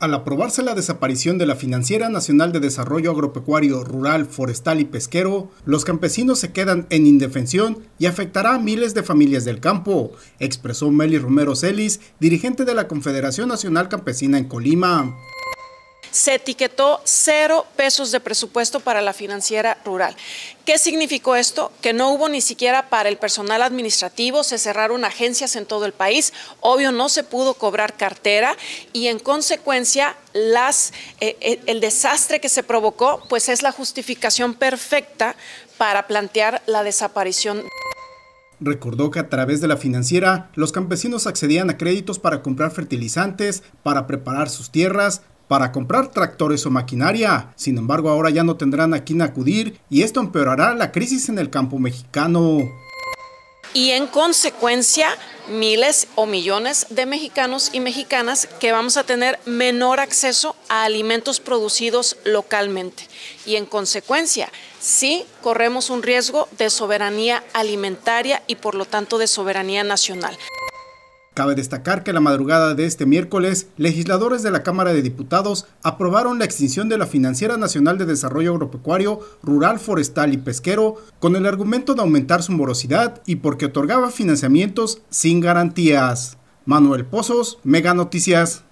Al aprobarse la desaparición de la Financiera Nacional de Desarrollo Agropecuario, Rural, Forestal y Pesquero, los campesinos se quedan en indefensión y afectará a miles de familias del campo, expresó Meli Romero Celis, dirigente de la Confederación Nacional Campesina en Colima se etiquetó cero pesos de presupuesto para la financiera rural. ¿Qué significó esto? Que no hubo ni siquiera para el personal administrativo, se cerraron agencias en todo el país, obvio no se pudo cobrar cartera y en consecuencia eh, eh, el desastre que se provocó pues es la justificación perfecta para plantear la desaparición. Recordó que a través de la financiera, los campesinos accedían a créditos para comprar fertilizantes, para preparar sus tierras, para comprar tractores o maquinaria. Sin embargo, ahora ya no tendrán a quién acudir y esto empeorará la crisis en el campo mexicano. Y en consecuencia, miles o millones de mexicanos y mexicanas que vamos a tener menor acceso a alimentos producidos localmente. Y en consecuencia, sí corremos un riesgo de soberanía alimentaria y por lo tanto de soberanía nacional. Cabe destacar que la madrugada de este miércoles, legisladores de la Cámara de Diputados aprobaron la extinción de la Financiera Nacional de Desarrollo Agropecuario, Rural, Forestal y Pesquero con el argumento de aumentar su morosidad y porque otorgaba financiamientos sin garantías. Manuel Pozos, Mega Noticias.